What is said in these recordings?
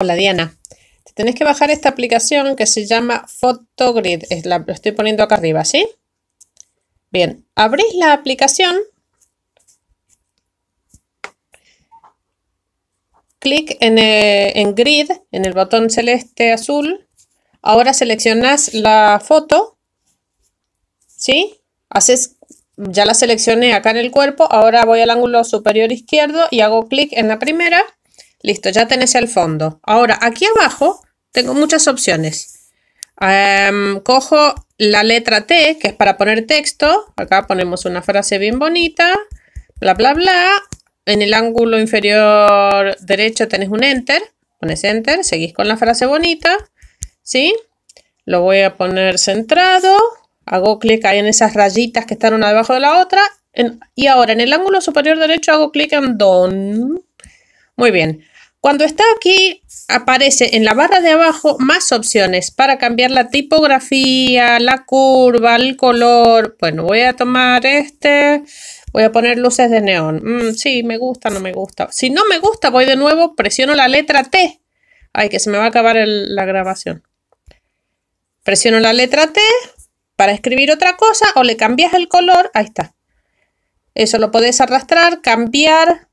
Hola Diana, tenés que bajar esta aplicación que se llama Photogrid, es la, lo estoy poniendo acá arriba, ¿sí? Bien, abrís la aplicación, clic en, eh, en Grid, en el botón celeste azul, ahora seleccionás la foto, ¿sí? Haces, ya la seleccioné acá en el cuerpo, ahora voy al ángulo superior izquierdo y hago clic en la primera, Listo, ya tenés el fondo. Ahora, aquí abajo tengo muchas opciones. Em, cojo la letra T, que es para poner texto. Acá ponemos una frase bien bonita. Bla, bla, bla. En el ángulo inferior derecho tenés un Enter. Pones Enter, seguís con la frase bonita. ¿Sí? Lo voy a poner centrado. Hago clic ahí en esas rayitas que están una debajo de la otra. y ahora en el ángulo superior derecho hago clic en Don. Muy bien. Cuando está aquí, aparece en la barra de abajo más opciones para cambiar la tipografía, la curva, el color. Bueno, voy a tomar este. Voy a poner luces de neón. Si mm, sí, me gusta, no me gusta. Si no me gusta, voy de nuevo, presiono la letra T. Ay, que se me va a acabar la grabación. Presiono la letra T para escribir otra cosa o le cambias el color. Ahí está. Eso lo puedes arrastrar, cambiar,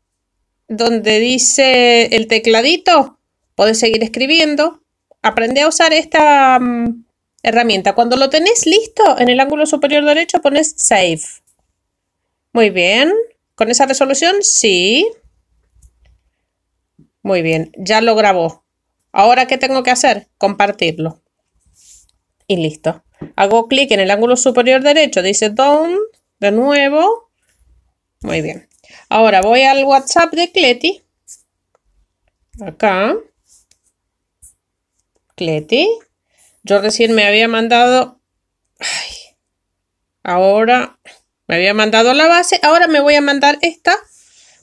donde dice el tecladito, Puedes seguir escribiendo. Aprende a usar esta mm, herramienta. Cuando lo tenés listo, en el ángulo superior derecho pones Save. Muy bien. ¿Con esa resolución? Sí. Muy bien, ya lo grabó. Ahora, ¿qué tengo que hacer? Compartirlo. Y listo. Hago clic en el ángulo superior derecho, dice Down, de nuevo. Muy bien. Ahora voy al WhatsApp de Cleti. Acá. Cleti. Yo recién me había mandado... ahora me había mandado la base. Ahora me voy a mandar esta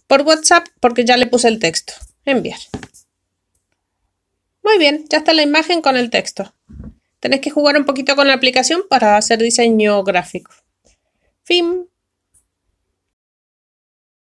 por WhatsApp porque ya le puse el texto. Enviar. Muy bien, ya está la imagen con el texto. Tenés que jugar un poquito con la aplicación para hacer diseño gráfico. Fin.